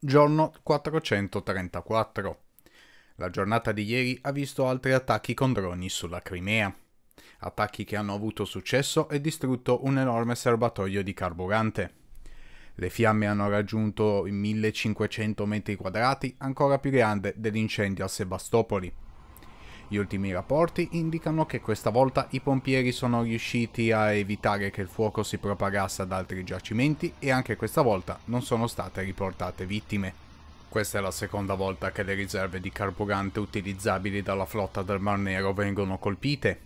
Giorno 434. La giornata di ieri ha visto altri attacchi con droni sulla Crimea. Attacchi che hanno avuto successo e distrutto un enorme serbatoio di carburante. Le fiamme hanno raggiunto i 1500 metri quadrati, ancora più grande dell'incendio a Sebastopoli. Gli ultimi rapporti indicano che questa volta i pompieri sono riusciti a evitare che il fuoco si propagasse ad altri giacimenti e anche questa volta non sono state riportate vittime. Questa è la seconda volta che le riserve di carburante utilizzabili dalla flotta del Mar Nero vengono colpite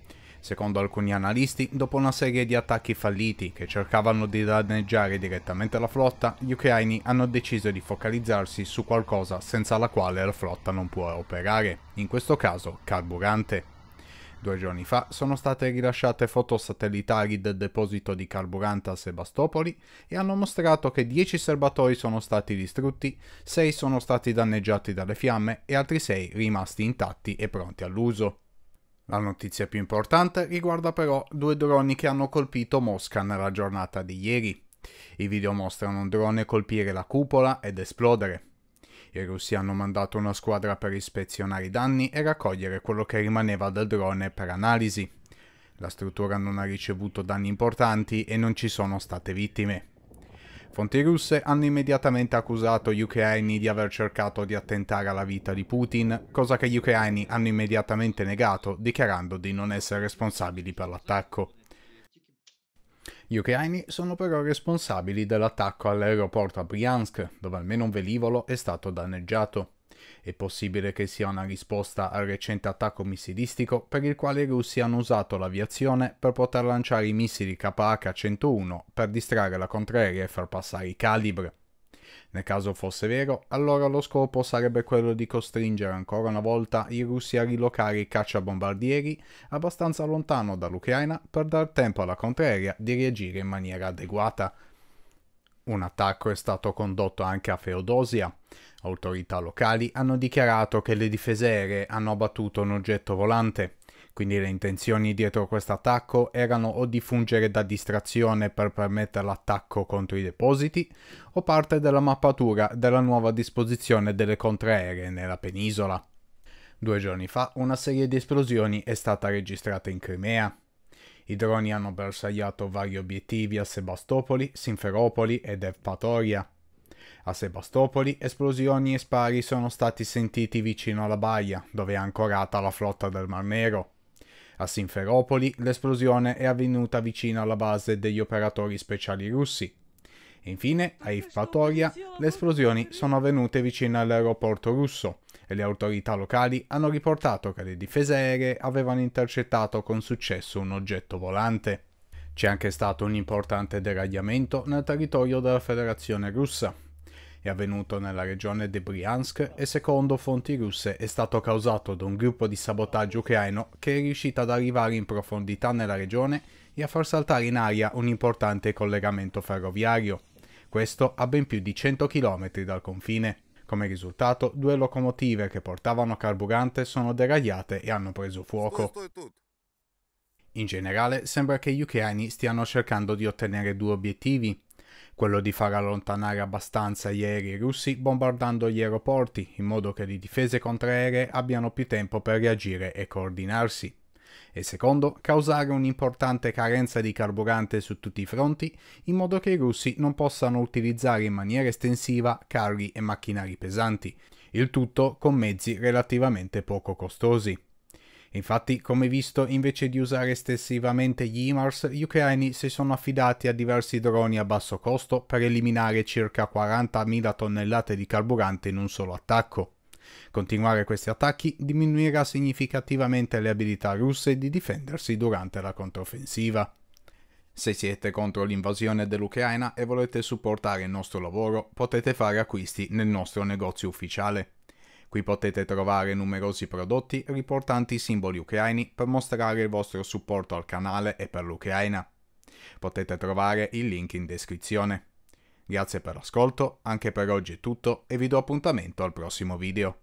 secondo alcuni analisti, dopo una serie di attacchi falliti che cercavano di danneggiare direttamente la flotta, gli ucraini hanno deciso di focalizzarsi su qualcosa senza la quale la flotta non può operare, in questo caso carburante. Due giorni fa sono state rilasciate foto satellitari del deposito di carburante a Sebastopoli e hanno mostrato che 10 serbatoi sono stati distrutti, 6 sono stati danneggiati dalle fiamme e altri 6 rimasti intatti e pronti all'uso. La notizia più importante riguarda però due droni che hanno colpito Mosca nella giornata di ieri. I video mostrano un drone colpire la cupola ed esplodere. I russi hanno mandato una squadra per ispezionare i danni e raccogliere quello che rimaneva del drone per analisi. La struttura non ha ricevuto danni importanti e non ci sono state vittime. Fonti russe hanno immediatamente accusato gli ucraini di aver cercato di attentare alla vita di Putin, cosa che gli ucraini hanno immediatamente negato, dichiarando di non essere responsabili per l'attacco. Gli ucraini sono però responsabili dell'attacco all'aeroporto a Bryansk, dove almeno un velivolo è stato danneggiato. È possibile che sia una risposta al recente attacco missilistico per il quale i russi hanno usato l'aviazione per poter lanciare i missili KH-101 per distrarre la contraerea e far passare i calibre. Nel caso fosse vero, allora lo scopo sarebbe quello di costringere ancora una volta i russi a rilocare i cacciabombardieri abbastanza lontano dall'Ucraina per dar tempo alla contraerea di reagire in maniera adeguata. Un attacco è stato condotto anche a Feodosia. Autorità locali hanno dichiarato che le difese aeree hanno abbattuto un oggetto volante, quindi le intenzioni dietro questo attacco erano o di fungere da distrazione per permettere l'attacco contro i depositi, o parte della mappatura della nuova disposizione delle contraeree nella penisola. Due giorni fa una serie di esplosioni è stata registrata in Crimea. I droni hanno bersagliato vari obiettivi a Sebastopoli, Sinferopoli ed Evpatoria. A Sebastopoli esplosioni e spari sono stati sentiti vicino alla baia, dove è ancorata la flotta del Mar Nero. A Sinferopoli l'esplosione è avvenuta vicino alla base degli operatori speciali russi. Infine, a Evpatoria le esplosioni sono avvenute vicino all'aeroporto russo e le autorità locali hanno riportato che le difese aeree avevano intercettato con successo un oggetto volante. C'è anche stato un importante deragliamento nel territorio della Federazione russa. È avvenuto nella regione di Bryansk e secondo fonti russe è stato causato da un gruppo di sabotaggio ucraino che è riuscito ad arrivare in profondità nella regione e a far saltare in aria un importante collegamento ferroviario. Questo a ben più di 100 km dal confine. Come risultato, due locomotive che portavano carburante sono deragliate e hanno preso fuoco. In generale, sembra che gli ucraini stiano cercando di ottenere due obiettivi. Quello di far allontanare abbastanza gli aerei russi bombardando gli aeroporti, in modo che le difese contraeree abbiano più tempo per reagire e coordinarsi e secondo causare un'importante carenza di carburante su tutti i fronti in modo che i russi non possano utilizzare in maniera estensiva carri e macchinari pesanti, il tutto con mezzi relativamente poco costosi. Infatti, come visto, invece di usare estensivamente gli IMARS, gli ucraini si sono affidati a diversi droni a basso costo per eliminare circa 40.000 tonnellate di carburante in un solo attacco. Continuare questi attacchi diminuirà significativamente le abilità russe di difendersi durante la controffensiva. Se siete contro l'invasione dell'Ucraina e volete supportare il nostro lavoro, potete fare acquisti nel nostro negozio ufficiale. Qui potete trovare numerosi prodotti riportanti i simboli ucraini per mostrare il vostro supporto al canale e per l'Ucraina. Potete trovare il link in descrizione. Grazie per l'ascolto, anche per oggi è tutto e vi do appuntamento al prossimo video.